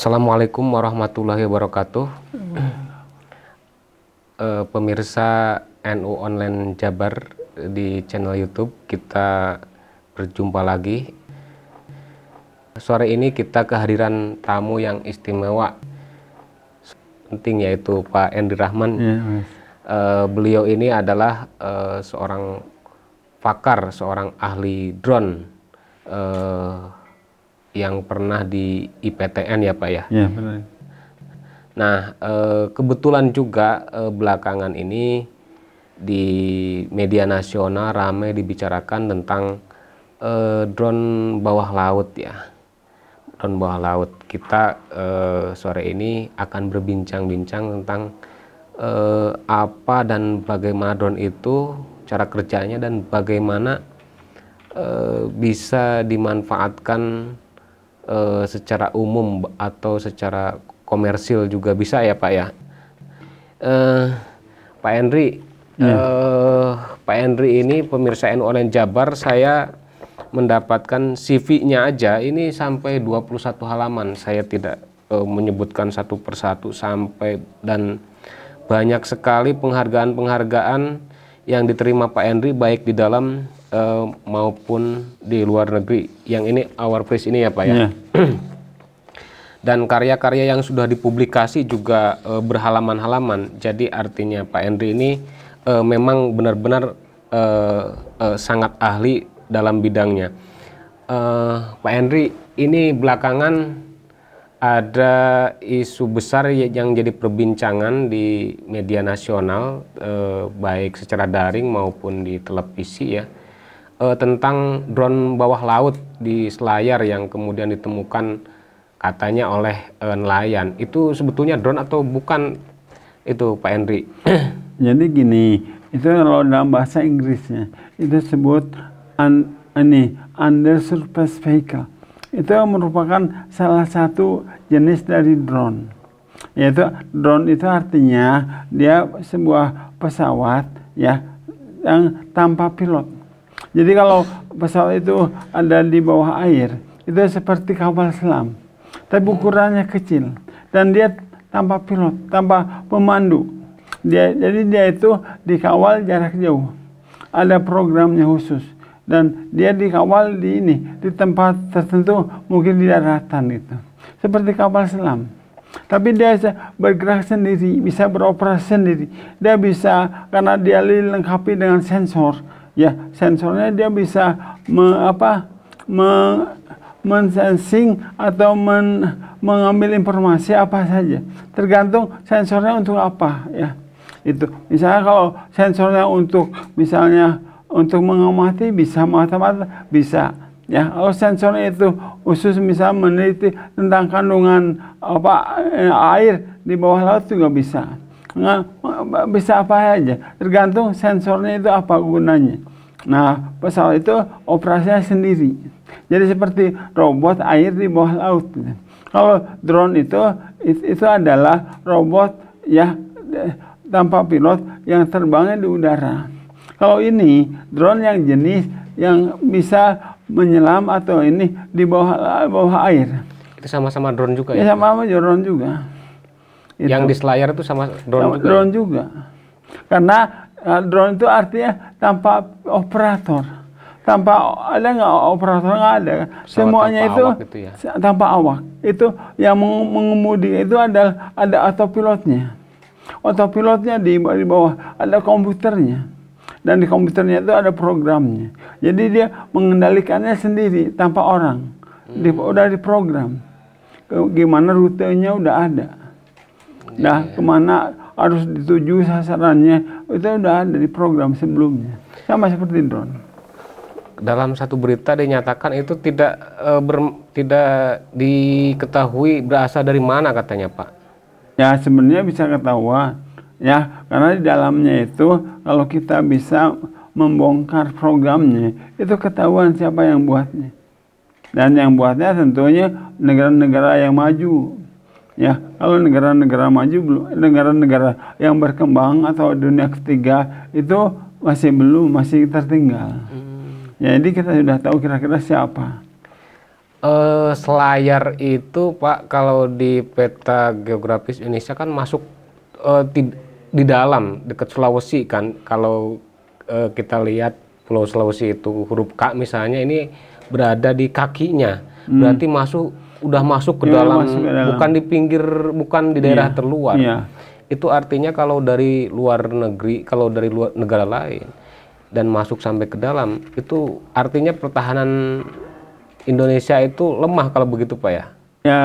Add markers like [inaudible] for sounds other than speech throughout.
Assalamualaikum warahmatullahi wabarakatuh. Uh, [clears throat] pemirsa NU Online Jabar di channel YouTube, kita berjumpa lagi. Sore ini kita kehadiran tamu yang istimewa penting yaitu Pak Endi Rahman. uh, beliau ini adalah uh, seorang pakar, seorang ahli drone. Uh, yang pernah di IPTN ya Pak ya. Iya benar. Nah eh, kebetulan juga eh, belakangan ini di media nasional ramai dibicarakan tentang eh, drone bawah laut ya. Drone bawah laut. Kita sore ini akan berbincang-bincang tentang apa dan bagaimana drone itu, cara kerjanya dan bagaimana bisa dimanfaatkan uh, secara umum atau secara komersil juga bisa ya Pak ya. Uh, Pak Henry, yeah. Iya. uh, Pak Henry ini pemirsa NU Online Jabar saya mendapatkan CV-nya aja ini sampai 21 halaman. Saya tidak uh, menyebutkan satu persatu sampai dan banyak sekali penghargaan-penghargaan yang diterima Pak Henry baik di dalam uh, maupun di luar negeri. Yang ini Our Place ini ya Pak ya. Yeah. Iya. [clears throat] Dan karya-karya yang sudah dipublikasi juga uh, berhalaman-halaman. Jadi artinya Pak Henry ini uh, memang benar-benar sangat ahli dalam bidangnya. Pak Henry ini belakangan ada isu besar yang jadi perbincangan di media nasional eh, baik secara daring maupun di televisi ya uh, tentang drone bawah laut di Selayar yang kemudian ditemukan katanya oleh uh, nelayan. Itu sebetulnya drone atau bukan itu Pak Henry? [coughs] Jadi gini, itu kalau dalam bahasa Inggrisnya itu disebut un, ini under surface vehicle. Itu merupakan salah satu jenis dari drone. Yaitu drone itu artinya dia sebuah pesawat ya yang tanpa pilot jadi kalau pesawat itu ada di bawah air, itu seperti kapal selam. Tapi ukurannya kecil dan dia tanpa pilot, tanpa pemandu. Dia, jadi dia itu dikawal jarak jauh. Ada programnya khusus dan dia dikawal di ini di tempat tertentu mungkin di daratan itu, Seperti kapal selam. Tapi dia bisa bergerak sendiri, bisa beroperasi sendiri. Dia bisa karena dia dilengkapi dengan sensor ya sensornya dia bisa me, apa me, mensensing atau men, mengambil informasi apa saja tergantung sensornya untuk apa ya itu misalnya kalau sensornya untuk misalnya untuk mengamati bisa mata-mata bisa ya kalau sensornya itu khusus misalnya meneliti tentang kandungan apa eh, air di bawah laut juga bisa Nah, bisa apa aja tergantung sensornya itu apa gunanya nah pesawat itu operasinya sendiri jadi seperti robot air di bawah laut kalau drone itu itu adalah robot ya tanpa pilot yang terbangnya di udara kalau ini drone yang jenis yang bisa menyelam atau ini di bawah bawah air itu sama-sama drone juga ya, ya sama-sama drone juga itu. Yang di selayar itu sama drone sama juga. Drone ya? juga. Karena eh, drone itu artinya tanpa operator. Tanpa ada nggak operator nggak ada. Pesawat Semuanya itu, itu ya? tanpa awak. Itu yang mengemudi itu ada ada autopilotnya. Autopilotnya di, di bawah ada komputernya dan di komputernya itu ada programnya. Jadi dia mengendalikannya sendiri tanpa orang. Hmm. Di, udah diprogram. Gimana rutenya udah ada. Nah, kemana harus dituju sasarannya itu sudah ada di program sebelumnya. Sama seperti drone. Dalam satu berita dinyatakan itu tidak e, eh, ber, tidak diketahui berasal dari mana katanya, Pak. Ya, sebenarnya bisa ketahuan. Ya, karena di dalamnya itu kalau kita bisa membongkar programnya, itu ketahuan siapa yang buatnya. Dan yang buatnya tentunya negara-negara yang maju, ya kalau negara-negara maju belum negara-negara yang berkembang atau dunia ketiga itu masih belum masih tertinggal hmm. ya, jadi kita sudah tahu kira-kira siapa uh, selayar itu pak kalau di peta geografis Indonesia kan masuk uh, eh, di, di dalam dekat Sulawesi kan kalau uh, kita lihat Pulau Sulawesi itu huruf K misalnya ini berada di kakinya hmm. berarti masuk udah iya, masuk ke dalam, masuk ke dalam bukan di pinggir bukan di daerah yeah. terluar. Yeah. Itu artinya kalau dari luar negeri, kalau dari luar negara lain dan masuk sampai ke dalam, itu artinya pertahanan Indonesia itu lemah kalau begitu, Pak ya. Ya,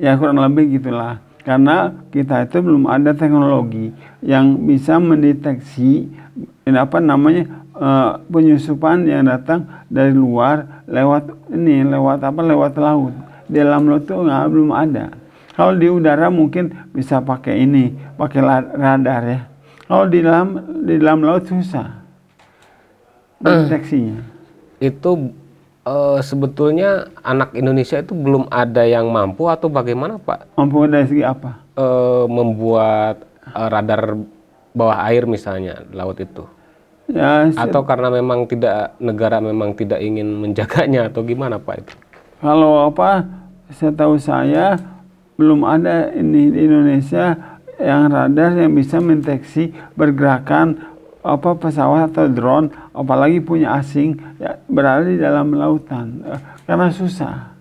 ya kurang lebih gitulah. Karena kita itu belum ada teknologi yang bisa mendeteksi eh, apa namanya uh, penyusupan yang datang dari luar lewat ini lewat apa lewat laut di dalam laut itu nggak belum ada. Kalau di udara mungkin bisa pakai ini, pakai radar ya. Kalau di dalam di dalam laut susah deteksinya. Itu uh, sebetulnya anak Indonesia itu belum ada yang mampu atau bagaimana Pak? Mampu dari segi apa? Uh, membuat uh, radar bawah air misalnya laut itu. Ya, atau karena memang tidak negara memang tidak ingin menjaganya atau gimana Pak itu? kalau apa Saya tahu saya belum ada ini di Indonesia yang radar yang bisa mendeteksi pergerakan apa pesawat atau drone apalagi punya asing ya, berada di dalam lautan eh, karena susah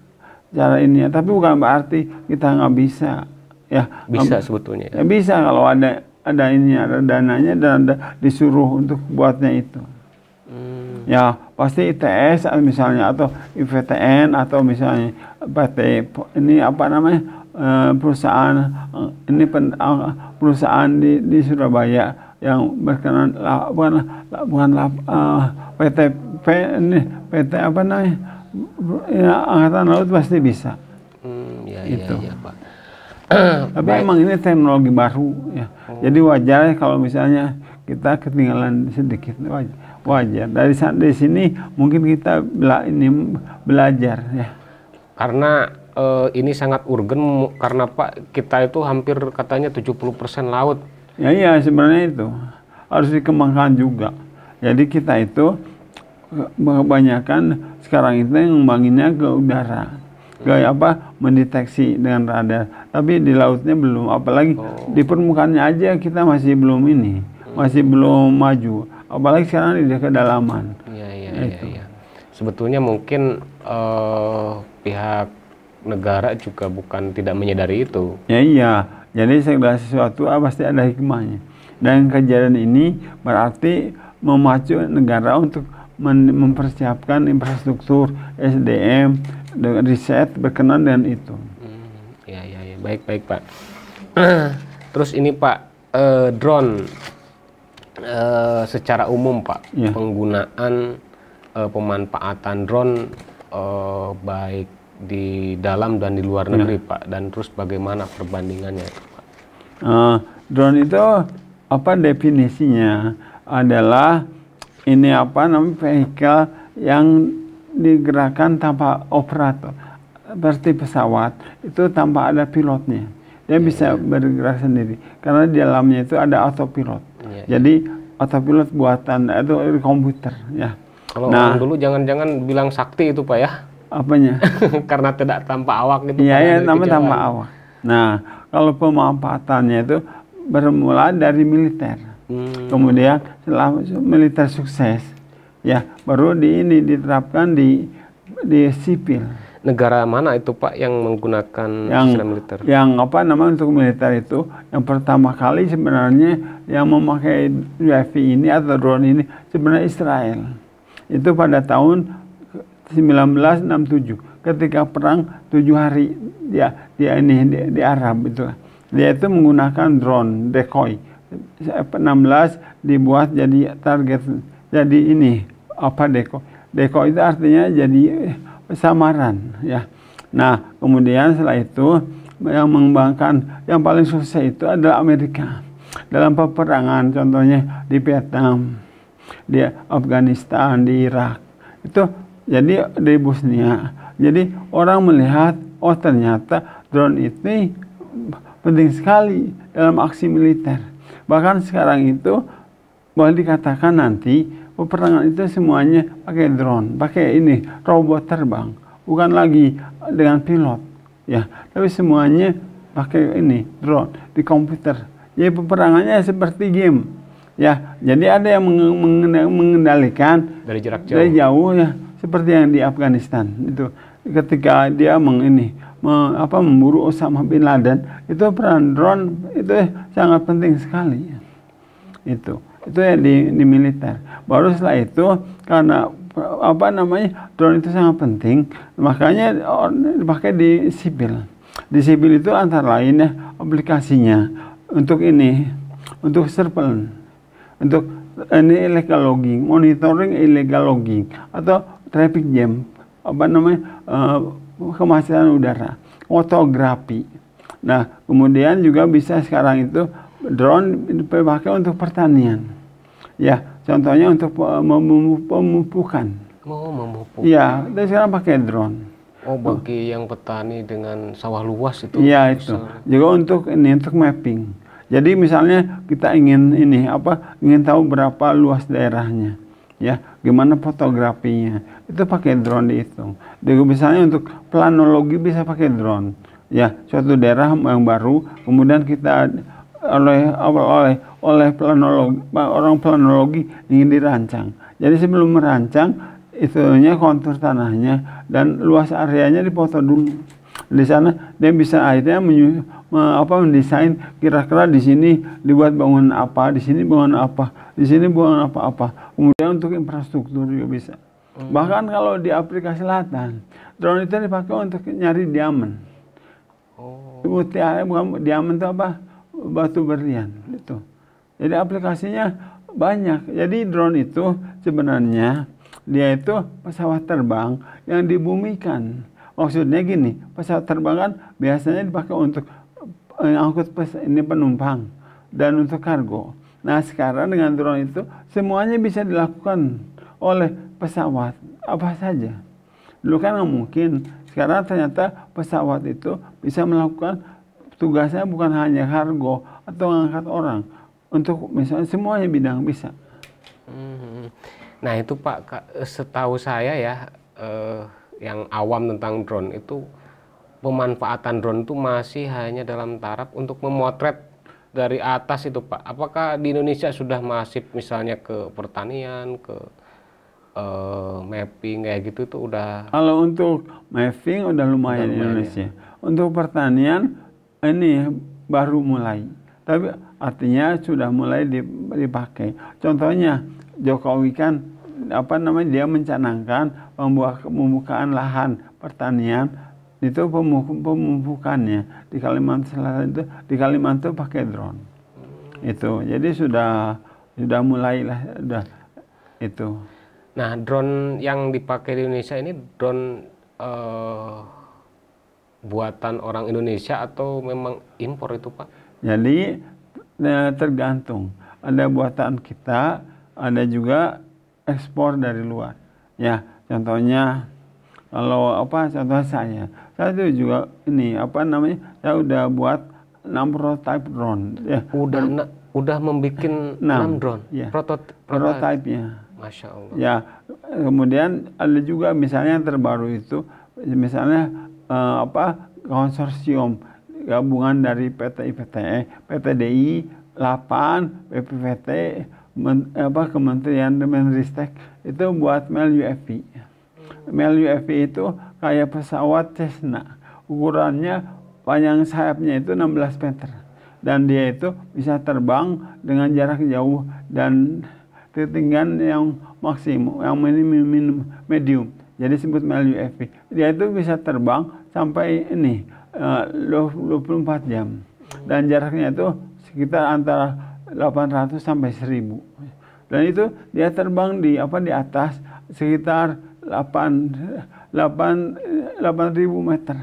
cara ini tapi bukan berarti kita nggak bisa ya bisa sebetulnya ya. ya, bisa kalau ada ada ini ada dananya dan ada disuruh untuk buatnya itu hmm ya pasti ITS misalnya atau IVTN atau misalnya PT ini apa namanya eh, perusahaan eh, ini eh, perusahaan di, di Surabaya yang berkenan bukan bukan uh, PT P, ini PT apa namanya ya, angkatan laut pasti bisa hmm, ya, itu ya, gitu. ya, Pak. [clears throat] tapi emang ini teknologi baru ya hmm. jadi wajar kalau misalnya kita ketinggalan sedikit wajar wajar dari saat di sini mungkin kita bela ini belajar ya karena uh, ini sangat urgen karena Pak kita itu hampir katanya 70% laut ya iya sebenarnya itu harus dikembangkan juga jadi kita itu eh, kebanyakan sekarang itu yang membanginnya ke udara Kayak hmm. apa mendeteksi dengan radar tapi di lautnya belum apalagi oh. di permukaannya aja kita masih belum ini hmm. masih belum maju apalagi sekarang di kedalaman iya iya iya, iya sebetulnya mungkin uh, pihak negara juga bukan tidak menyadari itu ya iya jadi segala sesuatu ah, pasti ada hikmahnya dan kejadian ini berarti memacu negara untuk mempersiapkan infrastruktur SDM dengan riset berkenan dengan itu hmm, iya, ya baik baik pak [clears throat] terus ini pak eh, drone uh, secara umum Pak yeah. penggunaan uh, pemanfaatan drone uh, baik di dalam dan di luar iya. negeri Pak dan terus bagaimana perbandingannya itu Pak? Uh, drone itu apa definisinya adalah ini apa namanya vehicle yang digerakkan tanpa operator seperti pesawat itu tanpa ada pilotnya dia yeah. bisa iya. bergerak sendiri karena di dalamnya itu ada autopilot yeah. Iya. jadi otopilot buatan itu komputer ya. Kalau nah, dulu jangan-jangan bilang sakti itu pak ya? Apanya? [laughs] Karena tidak tanpa awak gitu. Iya, iya ya, namanya tanpa awak. Nah, kalau pemampatannya itu bermula dari militer. Hmm. Kemudian setelah militer sukses, ya baru di ini diterapkan di di sipil negara mana itu Pak yang menggunakan yang, istilah militer? Yang apa namanya untuk militer itu yang pertama kali sebenarnya yang memakai UAV ini atau drone ini sebenarnya Israel. Itu pada tahun 1967 ketika perang tujuh hari ya dia ini di, di Arab itu dia itu menggunakan drone decoy 16 dibuat jadi target jadi ini apa decoy decoy itu artinya jadi samaran ya. Nah, kemudian setelah itu yang mengembangkan yang paling sukses itu adalah Amerika. Dalam peperangan contohnya di Vietnam, di Afghanistan, di Irak. Itu jadi di Bosnia. Jadi orang melihat oh ternyata drone itu penting sekali dalam aksi militer. Bahkan sekarang itu boleh dikatakan nanti peperangan itu semuanya pakai drone, pakai ini robot terbang, bukan lagi dengan pilot, ya. Tapi semuanya pakai ini drone di komputer. Jadi peperangannya seperti game, ya. Jadi ada yang mengendalikan dari jarak jauh, dari jauh ya, seperti yang di Afghanistan itu ketika dia meng ini apa memburu Osama bin Laden itu peran drone itu sangat penting sekali ya. itu itu ya di, di militer baru setelah itu karena apa namanya drone itu sangat penting makanya dipakai di sipil di sipil itu antara lain ya aplikasinya untuk ini untuk surveillance untuk ini illegal logging monitoring illegal logging atau traffic jam apa namanya uh, kemacetan udara fotografi nah kemudian juga bisa sekarang itu drone dipakai untuk pertanian. Ya, contohnya untuk eh, pemupukan. Oh, memupuk. Ya, dan sekarang pakai drone. Oh, bagi oh. yang petani dengan sawah luas itu. Iya, itu. Juga untuk ini untuk mapping. Jadi misalnya kita ingin ini apa? Ingin tahu berapa luas daerahnya. Ya, gimana fotografinya? Itu pakai drone dihitung. Juga misalnya untuk planologi bisa pakai drone. Ya, suatu daerah yang baru kemudian kita oleh oleh oleh planologi orang planologi ingin dirancang. Jadi sebelum merancang nya kontur tanahnya dan luas areanya dipoto dulu. Di sana dia bisa akhirnya menyu, apa mendesain kira-kira di sini dibuat bangunan apa, di sini bangunan apa, di sini bangunan apa-apa. Kemudian untuk infrastruktur juga bisa. Hmm. Bahkan kalau di Afrika Selatan, drone itu dipakai untuk nyari diamond. Oh. Mutiara bukan diamond itu apa? batu berlian itu, Jadi aplikasinya banyak. Jadi drone itu sebenarnya dia itu pesawat terbang yang dibumikan. Maksudnya gini, pesawat terbang kan biasanya dipakai untuk eh, angkut pes, ini penumpang dan untuk kargo. Nah sekarang dengan drone itu semuanya bisa dilakukan oleh pesawat apa saja. Dulu kan nggak mungkin. Sekarang ternyata pesawat itu bisa melakukan tugasnya bukan hanya kargo atau ngangkat orang untuk misalnya semuanya bidang bisa. Hmm. Nah itu Pak, eh, setahu saya ya eh, yang awam tentang drone itu pemanfaatan drone itu masih hanya dalam taraf untuk memotret dari atas itu Pak. Apakah di Indonesia sudah masif misalnya ke pertanian, ke eh, mapping kayak gitu tuh udah kalau untuk mapping udah lumayan, udah lumayan Indonesia ya. untuk pertanian ini baru mulai. Tapi artinya sudah mulai dipakai. Contohnya Jokowi kan apa namanya dia mencanangkan pembukaan lahan pertanian itu pemupukannya di Kalimantan Selatan itu di Kalimantan pakai drone itu jadi sudah sudah lah sudah itu nah drone yang dipakai di Indonesia ini drone uh, buatan orang Indonesia atau memang impor itu Pak? Jadi ya, tergantung. Ada buatan kita, ada juga ekspor dari luar. Ya, contohnya kalau apa contoh saya, saya itu juga ini apa namanya? Saya udah buat 6 prototype drone. Ya, udah udah membikin 6, 6 drone. Ya. Protot, prototype. ya Masya Allah. Ya, kemudian ada juga misalnya yang terbaru itu misalnya uh, apa konsorsium gabungan dari PT IPT, e, PT DI, Lapan, PPPT, men, apa Kementerian Menristek itu buat Mel UFV. Mel UFV itu kayak pesawat Cessna. Ukurannya panjang sayapnya itu 16 meter. Dan dia itu bisa terbang dengan jarak jauh dan ketinggian yang maksimum, yang minimum medium. Jadi sebut melalui UFP. Dia itu bisa terbang sampai ini eh, uh, 24 jam. Dan jaraknya itu sekitar antara 800 sampai 1000. Dan itu dia terbang di apa di atas sekitar 8 8 8000 meter.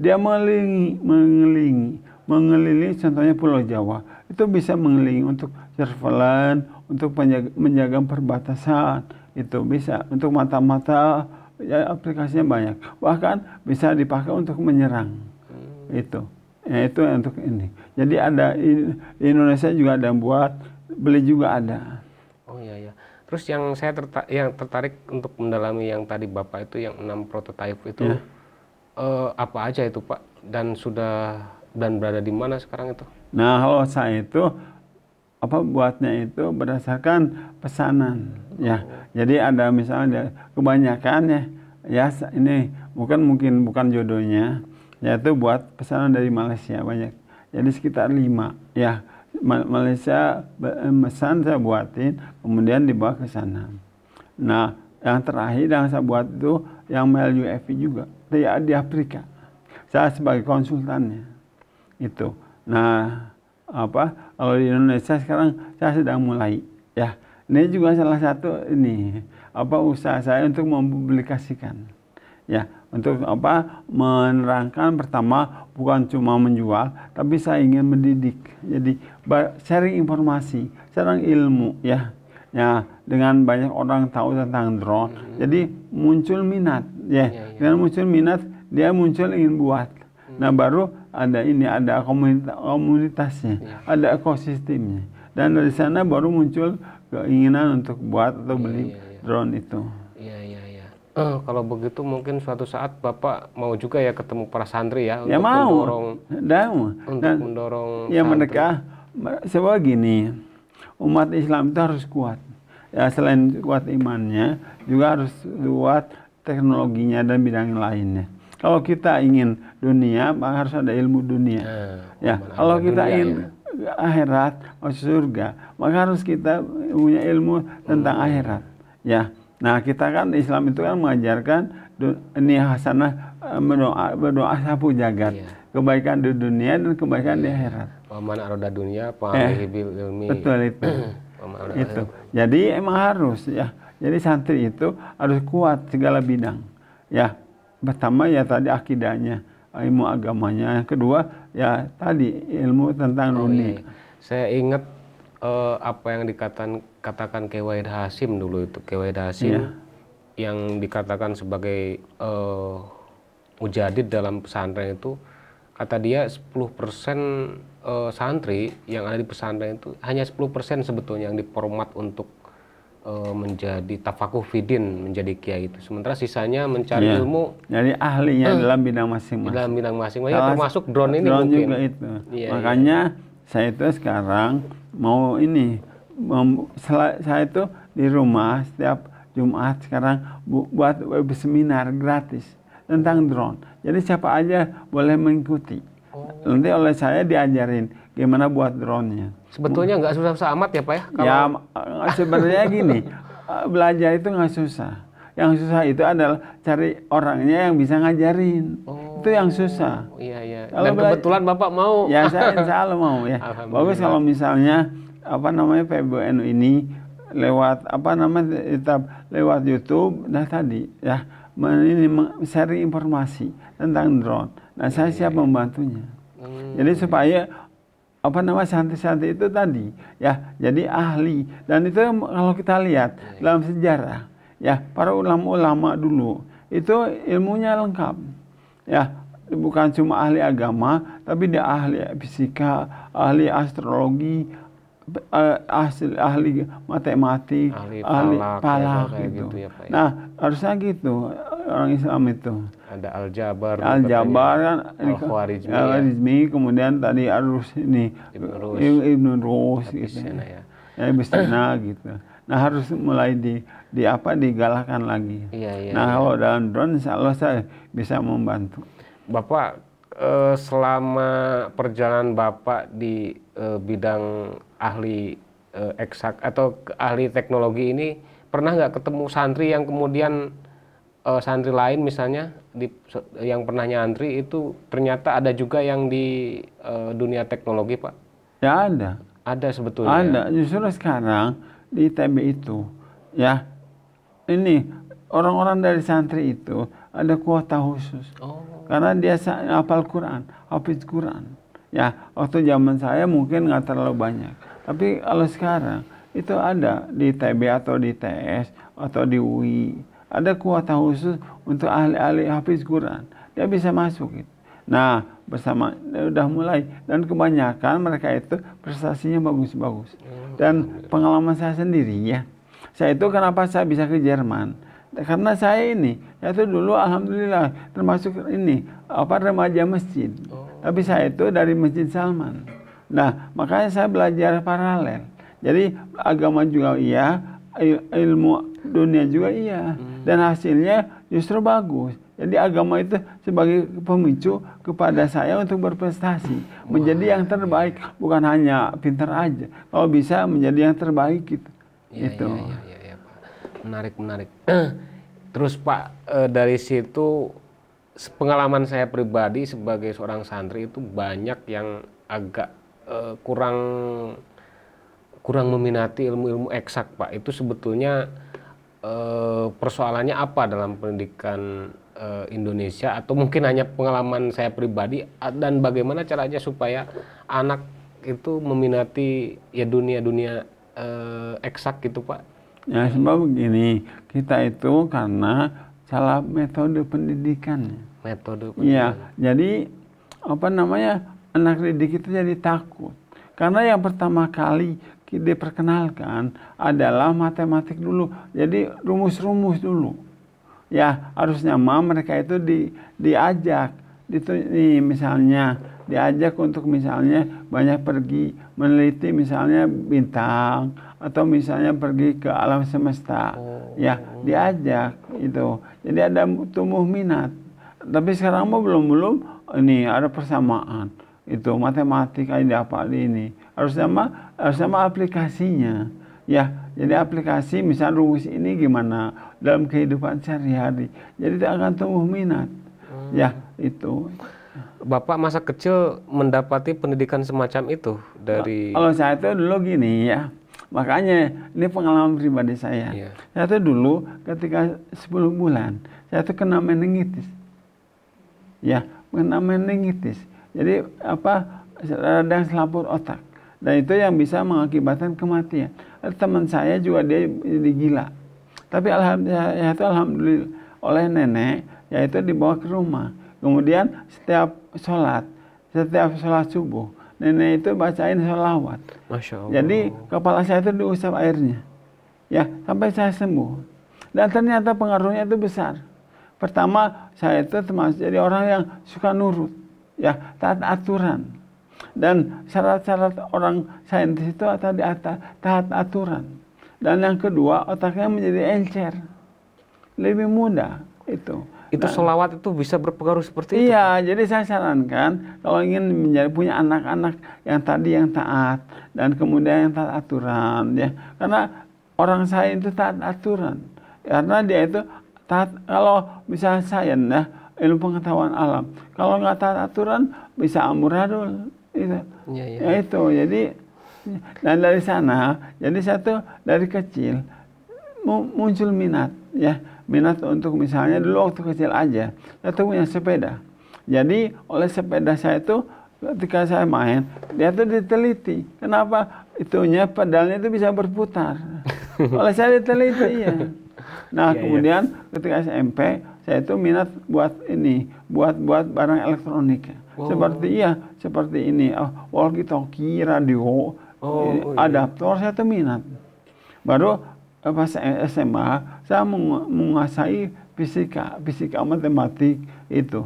Dia mengelilingi mengelilingi mengelilingi contohnya Pulau Jawa. Itu bisa mengelilingi untuk surveillance, untuk menjaga menjaga perbatasan, itu bisa untuk mata-mata ya aplikasinya banyak bahkan bisa dipakai untuk menyerang hmm. itu ya, itu untuk ini jadi ada in, Indonesia juga ada yang buat beli juga ada oh iya iya terus yang saya terta yang tertarik untuk mendalami yang tadi bapak itu yang enam prototipe itu ya. eh, apa aja itu pak dan sudah dan berada di mana sekarang itu nah kalau saya itu apa buatnya itu berdasarkan pesanan ya jadi ada misalnya kebanyakan ya ya ini bukan mungkin bukan jodohnya yaitu buat pesanan dari Malaysia banyak jadi sekitar lima ya Malaysia pesan saya buatin kemudian dibawa ke sana nah yang terakhir yang saya buat itu yang mail UFV juga dia di Afrika saya sebagai konsultannya itu nah apa kalau di Indonesia sekarang saya sedang mulai ya ini juga salah satu ini apa usaha saya untuk mempublikasikan. Ya, untuk apa menerangkan pertama bukan cuma menjual, tapi saya ingin mendidik. Jadi sharing informasi, sharing ilmu ya. Ya, dengan banyak orang tahu tentang drone. Hmm. Jadi muncul minat ya. Yeah. Yeah, Dengan muncul minat, dia muncul ingin buat. Hmm. Nah, baru ada ini ada komunitas, komunitasnya, iya. ada ekosistemnya. Dan dari sana baru muncul keinginan untuk buat atau iya, beli iya, iya. drone itu. Iya iya iya. Uh, kalau begitu mungkin suatu saat bapak mau juga ya ketemu para santri ya, ya untuk mau. mendorong, dan, untuk dan, mendorong. Ya menikah. mereka sebab gini umat Islam itu harus kuat. Ya selain kuat imannya juga harus kuat teknologinya dan bidang lainnya. Kalau kita ingin dunia, maka harus ada ilmu dunia. Nah, ya, kalau kita dunia, ingin ya akhirat masuk surga maka harus kita punya ilmu tentang hmm. akhirat ya nah kita kan Islam itu kan mengajarkan ini hasanah e, berdoa berdoa sapu jagat iya. kebaikan di dunia dan kebaikan iya. di akhirat paman aroda dunia paman eh, ilmi betul itu [clears throat] itu jadi emang harus ya jadi santri itu harus kuat segala bidang ya pertama ya tadi akidahnya ilmu agamanya yang kedua ya tadi ilmu tentang oh, dunia. Iya. Saya ingat uh, apa yang dikatakan katakan Kewaid Hasim dulu itu Kewaid Hasim yeah. yang dikatakan sebagai uh, mujadid dalam pesantren itu kata dia 10% uh, eh, santri yang ada di pesantren itu hanya 10% sebetulnya yang diformat untuk Eh, menjadi tafakuh fidin menjadi kiai itu sementara sisanya mencari ya. ilmu jadi ahlinya eh, dalam bidang masing-masing dalam bidang masing-masing ya, termasuk drone ini drone mungkin juga itu ya, makanya ya. saya itu sekarang mau ini mem, saya itu di rumah setiap Jumat sekarang bu, buat web seminar gratis tentang drone jadi siapa aja boleh mengikuti oh. nanti oleh saya diajarin gimana buat drone-nya. Sebetulnya nggak susah-susah amat ya Pak ya? ya kalau... Ya sebenarnya gini, [laughs] eh, belajar itu nggak susah. Yang susah itu adalah cari orangnya yang bisa ngajarin. Oh, itu yang susah. Oh, iya iya. Kalau Dan belajar, kebetulan Bapak mau. Ya saya [laughs] insya Allah mau ya. Bagus kalau misalnya apa namanya PBNU ini lewat apa namanya tetap lewat YouTube nah tadi ya ini sharing informasi tentang drone. Nah saya iya, siap iya. membantunya. Hmm. Jadi supaya apa nama santri-santri itu tadi ya jadi ahli dan itu kalau kita lihat iya, iya. dalam sejarah ya para ulama-ulama dulu itu ilmunya lengkap ya bukan cuma ahli agama tapi dia ahli fisika ahli astrologi eh, ahli, ahli matematik ahli, ahli palak, gitu, gitu ya, Pak, ya. nah harusnya gitu orang Islam itu ada Al Jabar Al ya. Jabar kan Al Khwarizmi Al Khwarizmi ya. kemudian tadi arus ini Ibn Rus Ibn Rus gitu ya ya [clears throat] gitu nah harus mulai di di apa digalakkan lagi iya, iya, nah iya. kalau dalam drone Allah saya bisa membantu bapak eh, selama perjalanan bapak di eh, bidang ahli eh, eksak atau ahli teknologi ini pernah nggak ketemu santri yang kemudian eh, santri lain misalnya di, yang pernah nyantri itu ternyata ada juga yang di uh, dunia teknologi pak? Ya ada. Ada sebetulnya. Ada. Justru sekarang di TB itu ya ini orang-orang dari santri itu ada kuota khusus. Oh. Karena dia hafal Quran, hafiz Quran. Ya waktu zaman saya mungkin nggak terlalu banyak. Tapi kalau sekarang itu ada di TB atau di TS atau di UI ada kuota khusus untuk ahli-ahli hafiz Quran. Dia bisa masuk gitu. Nah, bersama eh, udah mulai dan kebanyakan mereka itu prestasinya bagus-bagus. Hmm. Dan pengalaman saya sendiri ya. Saya itu kenapa saya bisa ke Jerman? Karena saya ini, saya itu dulu alhamdulillah termasuk ini apa remaja masjid. Oh. Tapi saya itu dari Masjid Salman. Nah, makanya saya belajar paralel. Jadi agama juga iya, ilmu dunia juga iya. Hmm. Dan hasilnya justru bagus. Jadi agama itu sebagai pemicu kepada saya untuk berprestasi, menjadi yang terbaik, bukan hanya pintar aja. Kalau bisa menjadi yang terbaik gitu. Ya, itu. Iya, gitu. Ya, ya, ya, ya, Menarik, menarik. [clears throat] Terus Pak e, dari situ pengalaman saya pribadi sebagai seorang santri itu banyak yang agak e, kurang kurang meminati ilmu-ilmu eksak Pak. Itu sebetulnya uh, persoalannya apa dalam pendidikan uh, Indonesia atau mungkin hanya pengalaman saya pribadi dan bagaimana caranya supaya anak itu meminati ya dunia-dunia uh, eksak gitu Pak? Ya sebab begini, kita itu karena salah metode pendidikan. Metode iya, pendidikan. Iya, jadi apa namanya anak didik itu jadi takut. Karena yang pertama kali diperkenalkan adalah matematik dulu. Jadi rumus-rumus dulu. Ya, harusnya mah mereka itu di, diajak. Itu nih misalnya diajak untuk misalnya banyak pergi meneliti misalnya bintang atau misalnya pergi ke alam semesta. Oh. Ya, diajak itu. Jadi ada tumbuh minat. Tapi sekarang mah belum-belum ini ada persamaan itu matematika ini apa ini harusnya mah Eh, sama aplikasinya ya jadi aplikasi misal rumus ini gimana dalam kehidupan sehari-hari jadi akan tumbuh minat hmm. ya itu Bapak masa kecil mendapati pendidikan semacam itu dari kalau saya itu dulu gini ya makanya ini pengalaman pribadi saya iya. saya itu dulu ketika 10 bulan saya itu kena meningitis ya kena meningitis jadi apa radang selaput otak dan itu yang bisa mengakibatkan kematian. Teman saya juga dia jadi gila. Tapi alhamdulillah, itu alhamdulillah oleh nenek yaitu dibawa ke rumah. Kemudian setiap sholat, setiap sholat subuh, nenek itu bacain sholawat. Masya Allah. Jadi kepala saya itu diusap airnya. Ya, sampai saya sembuh. Dan ternyata pengaruhnya itu besar. Pertama, saya itu termasuk jadi orang yang suka nurut. Ya, taat aturan dan syarat-syarat orang saintis itu ada di atas taat aturan. Dan yang kedua otaknya menjadi encer. Lebih mudah itu. Itu nah, solawat itu bisa berpengaruh seperti iya, itu? Iya, jadi saya sarankan kalau ingin menjadi punya anak-anak yang tadi yang taat dan kemudian yang taat aturan ya. Karena orang saya itu taat aturan. Karena dia itu taat kalau misalnya saya nah ilmu pengetahuan alam. Kalau nggak taat aturan bisa amuradul itu. Ya, ya. itu jadi dan dari sana jadi satu dari kecil muncul minat ya minat untuk misalnya dulu waktu kecil aja saya tuh punya sepeda jadi oleh sepeda saya itu ketika saya main dia tuh diteliti kenapa itunya pedalnya itu bisa berputar [laughs] oleh saya diteliti ya nah ya, kemudian ya. ketika SMP saya itu minat buat ini, buat buat barang elektronik. Wow. Seperti iya, seperti ini, oh, walkie talkie, radio, oh, eh, oh iya. adaptor iya. saya itu minat. Baru eh, pas SMA saya meng menguasai fisika, fisika matematik itu.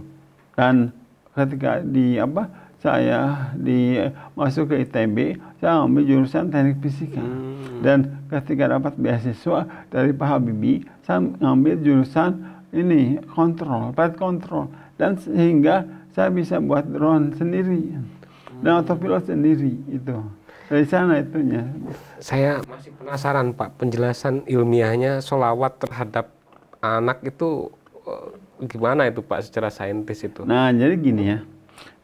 Dan ketika di apa saya di masuk ke ITB, saya ambil jurusan teknik fisika. Hmm. Dan ketika dapat beasiswa dari Pak Habibie, saya ambil jurusan ini kontrol, pad kontrol dan sehingga saya bisa buat drone sendiri dan autopilot sendiri itu dari sana itunya. Saya masih penasaran Pak penjelasan ilmiahnya solawat terhadap anak itu eh, gimana itu Pak secara saintis itu? Nah jadi gini ya,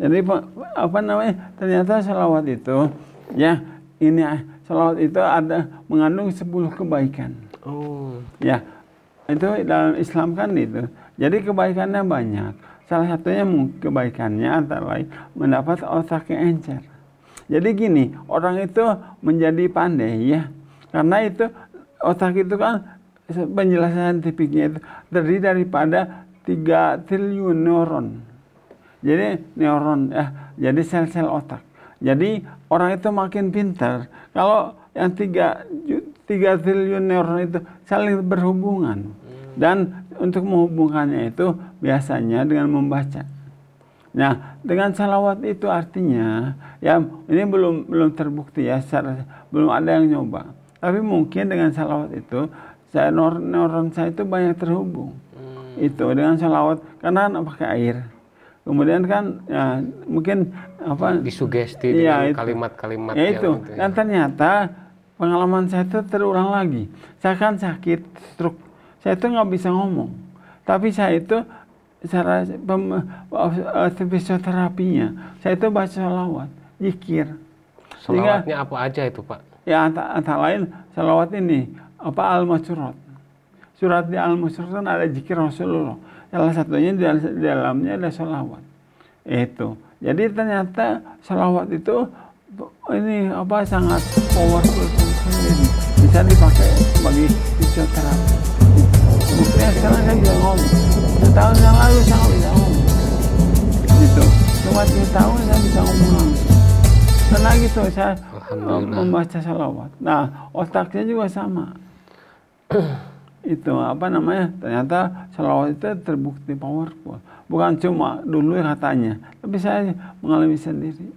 jadi pak, apa namanya ternyata solawat itu ya ini solawat itu ada mengandung 10 kebaikan. Oh. Ya itu dalam Islam kan itu jadi kebaikannya banyak salah satunya kebaikannya antara lain mendapat otak yang encer jadi gini orang itu menjadi pandai ya karena itu otak itu kan penjelasan tipiknya itu terdiri daripada tiga triliun neuron jadi neuron ya eh, jadi sel-sel otak jadi orang itu makin pintar kalau yang tiga tiga triliun neuron itu saling berhubungan hmm. dan untuk menghubungkannya itu biasanya dengan membaca. Nah, dengan salawat itu artinya ya ini belum belum terbukti ya secara belum ada yang nyoba. Tapi mungkin dengan salawat itu saya neuron, neuron saya itu banyak terhubung. Hmm. Itu dengan salawat karena kan pakai air. Kemudian kan ya mungkin apa disugesti ya, dengan kalimat-kalimat ya itu. Ya. Dan ternyata pengalaman saya itu terulang lagi. Saya kan sakit stroke. Saya itu nggak bisa ngomong. Tapi saya itu cara eh, fisioterapinya, saya itu baca salawat, zikir. Salawatnya apa aja itu Pak? Ya antara, anta lain salawat ini apa al masrurat Surat di al masrurat kan ada zikir Rasulullah. Salah satunya di dalamnya ada salawat. Itu. Jadi ternyata salawat itu ini apa sangat powerful bisa dipakai sebagai fisioterapi buktinya eh, sekarang saya bilang om, setahun yang lalu saya nggak bisa ngomong gitu cuma tiga tahun saya bisa ngomong langsung karena gitu saya eh, membaca salawat nah otaknya juga sama [clears throat] itu apa namanya ternyata salawat itu terbukti powerful bukan cuma dulu katanya tapi saya mengalami sendiri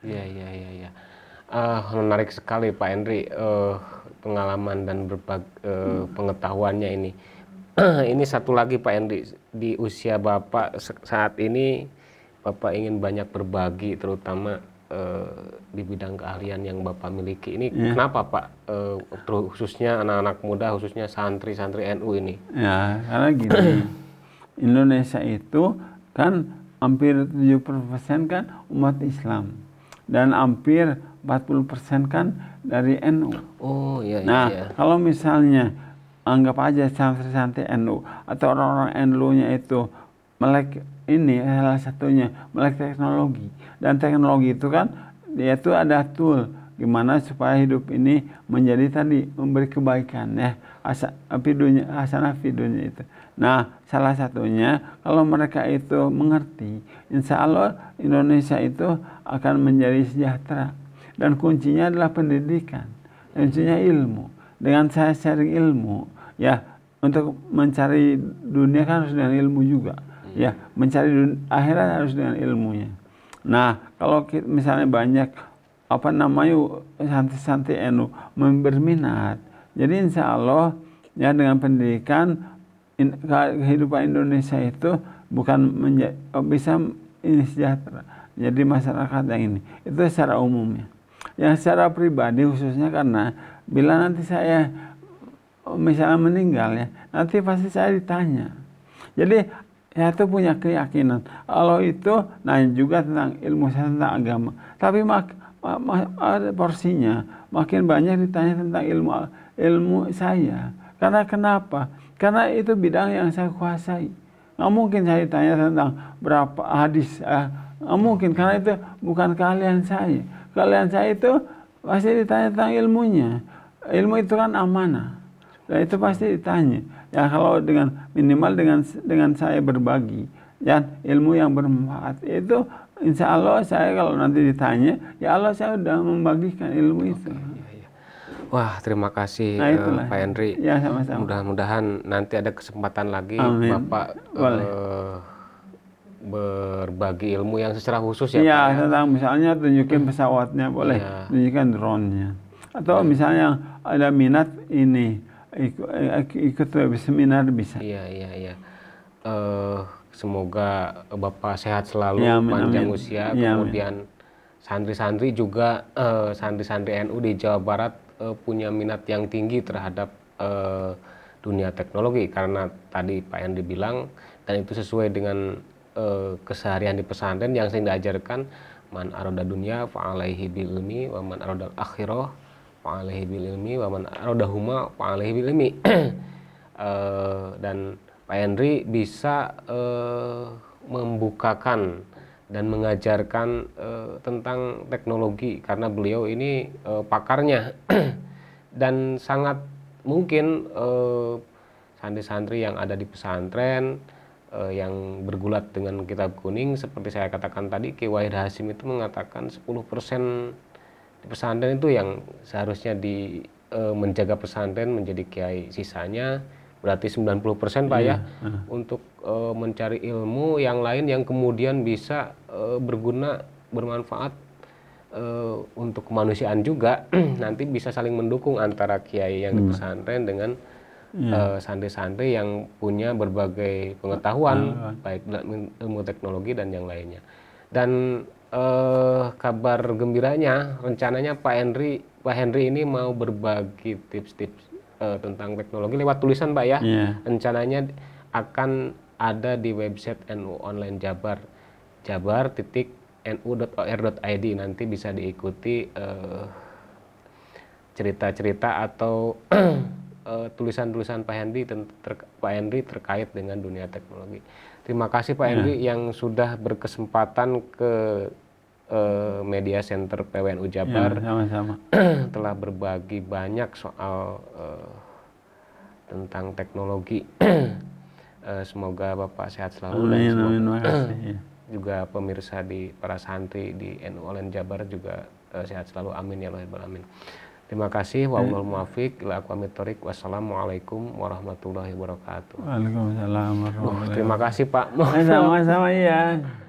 iya iya iya ya. Uh, menarik sekali Pak Henry uh, pengalaman dan berbag, uh, eh, hmm. pengetahuannya ini. [clears throat] ini satu lagi Pak Henry di usia Bapak saat ini Bapak ingin banyak berbagi terutama uh, di bidang keahlian yang Bapak miliki. Ini ya. kenapa Pak uh, khususnya anak-anak muda khususnya santri-santri NU ini? Ya, karena gini. [clears throat] Indonesia itu kan hampir 70% kan umat Islam dan hampir 40% kan dari NU. Oh iya, iya. Nah iya. kalau misalnya anggap aja santri-santri NU atau orang-orang NU-nya itu melek ini salah satunya melek teknologi dan teknologi itu kan dia itu ada tool gimana supaya hidup ini menjadi tadi memberi kebaikan ya asa videonya asana videonya itu nah salah satunya kalau mereka itu mengerti insya Allah Indonesia itu akan menjadi sejahtera dan kuncinya adalah pendidikan kuncinya ilmu dengan saya sharing ilmu ya untuk mencari dunia kan harus dengan ilmu juga ya mencari dunia, akhirat harus dengan ilmunya nah kalau kita, misalnya banyak apa namanya santi-santi enu berminat jadi insya Allah ya dengan pendidikan in, kehidupan Indonesia itu bukan menja, bisa ini sejahtera jadi masyarakat yang ini itu secara umumnya yang secara pribadi khususnya karena bila nanti saya oh, misalnya meninggal ya, nanti pasti saya ditanya. Jadi saya tuh punya keyakinan kalau itu nanya juga tentang ilmu saya tentang agama. Tapi mak, mak porsinya makin banyak ditanya tentang ilmu ilmu saya. Karena kenapa? Karena itu bidang yang saya kuasai. Nggak mungkin saya ditanya tentang berapa hadis. Eh, nggak mungkin karena itu bukan keahlian saya kalian saya itu pasti ditanya tentang ilmunya. Ilmu itu kan amanah. Dan itu pasti ditanya. Ya kalau dengan minimal dengan dengan saya berbagi ya ilmu yang bermanfaat itu insya Allah saya kalau nanti ditanya ya Allah saya sudah membagikan ilmu okay. itu. Iya, iya. Wah, terima kasih nah, uh, Pak Henry. Ya, sama-sama. Mudah-mudahan nanti ada kesempatan lagi Amin. Bapak Uh, berbagi ilmu yang secara khusus ya Iya, ya? tentang misalnya tunjukin pesawatnya boleh, ya. tunjukkan drone-nya. Atau ya. misalnya ada minat ini ikut, ikut seminar bisa. Iya, iya, iya. Uh, semoga Bapak sehat selalu ya, amin, panjang amin. usia ya, kemudian santri-santri juga eh, santri-santri uh, NU di Jawa Barat uh, punya minat yang tinggi terhadap uh, dunia teknologi karena tadi Pak Yandi bilang dan itu sesuai dengan uh, keseharian di pesantren yang sering diajarkan man aroda dunia fa'alaihi bil ilmi wa man aroda akhirah fa'alaihi bil ilmi wa man aroda huma fa'alaihi bil ilmi uh, dan Pak Henry bisa uh, membukakan dan mengajarkan uh, tentang teknologi karena beliau ini uh, pakarnya [clears throat] dan sangat mungkin uh, santri-santri yang ada di pesantren uh, yang bergulat dengan kitab kuning seperti saya katakan tadi Ki Wahid Hasim itu mengatakan 10% di pesantren itu yang seharusnya di uh, menjaga pesantren menjadi kiai sisanya berarti 90% persen Pak ya, iya, ya uh. untuk uh, mencari ilmu yang lain yang kemudian bisa uh, berguna bermanfaat uh, untuk kemanusiaan juga [clears throat] nanti bisa saling mendukung antara kiai yang hmm. di pesantren dengan yeah. Iya. uh, yang punya berbagai pengetahuan uh, baik ilmu teknologi dan yang lainnya. Dan uh, kabar gembiranya rencananya Pak Henry Pak Henry ini mau berbagi tips-tips uh, tentang teknologi lewat tulisan Pak ya. Yeah. Rencananya akan ada di website NU Online Jabar jabar titik nu.or.id nanti bisa diikuti eh, cerita-cerita uh, cerita -cerita atau [clears throat] Eh, tulisan-tulisan uh, Pak Henry ter Pak Hendi terkait dengan dunia teknologi. Terima kasih Pak Hendi ya. yang sudah berkesempatan ke uh, media center PWNU Jabar. Ya, sama-sama. [clears throat] telah berbagi banyak soal uh, tentang teknologi. uh, [clears throat] semoga Bapak sehat selalu amin, dan semoga amin, makasih, ya. [clears throat] juga pemirsa di para santri di NU Olen Jabar juga uh, sehat selalu. Amin ya Allah, amin. Terima kasih. Wa eh. Allahul muwafiq ila Wassalamualaikum warahmatullahi wabarakatuh. Waalaikumsalam warahmatullahi wabarakatuh. terima kasih Pak. Sama-sama ya.